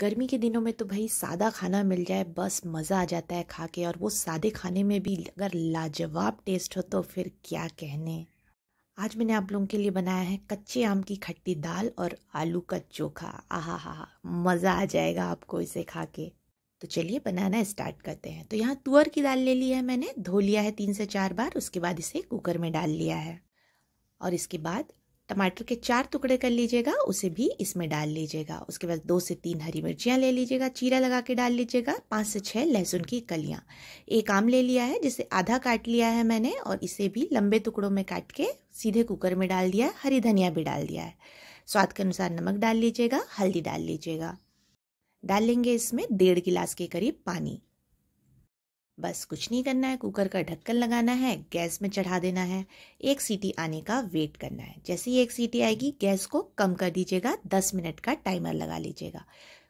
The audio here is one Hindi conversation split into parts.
गर्मी के दिनों में तो भाई सादा खाना मिल जाए बस मज़ा आ जाता है खा के और वो सादे खाने में भी अगर लाजवाब टेस्ट हो तो फिर क्या कहने आज मैंने आप लोगों के लिए बनाया है कच्चे आम की खट्टी दाल और आलू का चोखा आहा हा मज़ा आ जाएगा आपको इसे खा के तो चलिए बनाना स्टार्ट करते हैं तो यहाँ तुअर की दाल ले ली है मैंने धो लिया है तीन से चार बार उसके बाद इसे कुकर में डाल लिया है और इसके बाद टमाटर के चार टुकड़े कर लीजिएगा उसे भी इसमें डाल लीजिएगा उसके बाद दो से तीन हरी मिर्चियाँ ले लीजिएगा चीरा लगा के डाल लीजिएगा पाँच से छः लहसुन की कलियाँ एक आम ले लिया है जिसे आधा काट लिया है मैंने और इसे भी लंबे टुकड़ों में काट के सीधे कुकर में डाल दिया है हरी धनिया भी डाल दिया है स्वाद के अनुसार नमक डाल लीजिएगा हल्दी डाल लीजिएगा डालेंगे इसमें डेढ़ गिलास के करीब पानी बस कुछ नहीं करना है कुकर का ढक्कन लगाना है गैस में चढ़ा देना है एक सीटी आने का वेट करना है जैसे ही एक सीटी आएगी गैस को कम कर दीजिएगा दस मिनट का टाइमर लगा लीजिएगा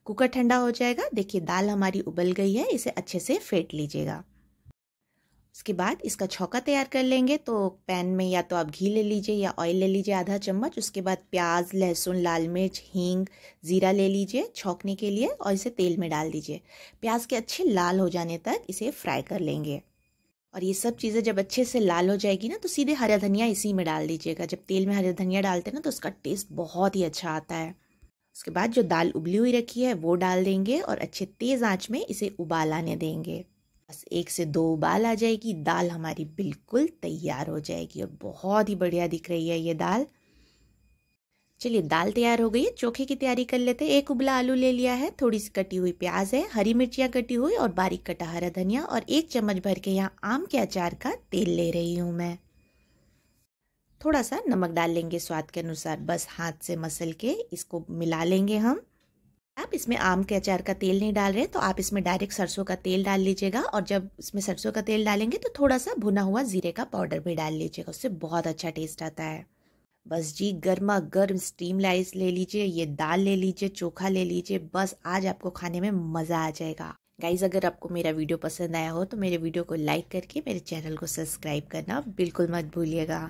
कुकर ठंडा हो जाएगा देखिए दाल हमारी उबल गई है इसे अच्छे से फेंट लीजिएगा इसके बाद इसका छौका तैयार कर लेंगे तो पैन में या तो आप घी ले लीजिए या ऑयल ले लीजिए आधा चम्मच उसके बाद प्याज लहसुन लाल मिर्च हींग ज़ीरा ले लीजिए छौंकने के लिए और इसे तेल में डाल दीजिए प्याज के अच्छे लाल हो जाने तक इसे फ्राई कर लेंगे और ये सब चीज़ें जब अच्छे से लाल हो जाएगी ना तो सीधे हरा धनिया इसी में डाल दीजिएगा जब तेल में हरा धनिया डालते हैं ना तो उसका टेस्ट बहुत ही अच्छा आता है उसके बाद जो दाल उबली हुई रखी है वो डाल देंगे और अच्छे तेज़ आँच में इसे उबाल आने देंगे बस एक से दो उबाल आ जाएगी दाल हमारी बिल्कुल तैयार हो जाएगी और बहुत ही बढ़िया दिख रही है ये दाल चलिए दाल तैयार हो गई है चोखे की तैयारी कर लेते हैं एक उबला आलू ले लिया है थोड़ी सी कटी हुई प्याज है हरी मिर्चियाँ कटी हुई और बारीक कटा हरा धनिया और एक चम्मच भर के यहाँ आम के अचार का तेल ले रही हूँ मैं थोड़ा सा नमक डाल लेंगे स्वाद के अनुसार बस हाथ से मसल के इसको मिला लेंगे हम आप इसमें आम के अचार का तेल नहीं डाल रहे तो आप इसमें डायरेक्ट सरसों का तेल डाल लीजिएगा और जब इसमें सरसों का तेल डालेंगे तो थोड़ा सा भुना हुआ जीरे का पाउडर भी डाल लीजिएगा उससे बहुत अच्छा टेस्ट आता है बस जी गर्मा गर्म स्टीम राइस ले लीजिए ये दाल ले लीजिए चोखा ले लीजिए बस आज आपको खाने में मज़ा आ जाएगा गाइज अगर आपको मेरा वीडियो पसंद आया हो तो मेरे वीडियो को लाइक करके मेरे चैनल को सब्सक्राइब करना बिल्कुल मत भूलिएगा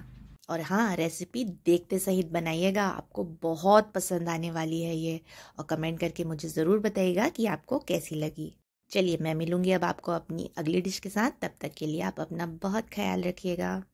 और हाँ रेसिपी देखते सहित बनाइएगा आपको बहुत पसंद आने वाली है ये और कमेंट करके मुझे ज़रूर बताइएगा कि आपको कैसी लगी चलिए मैं मिलूँगी अब आपको अपनी अगली डिश के साथ तब तक के लिए आप अपना बहुत ख्याल रखिएगा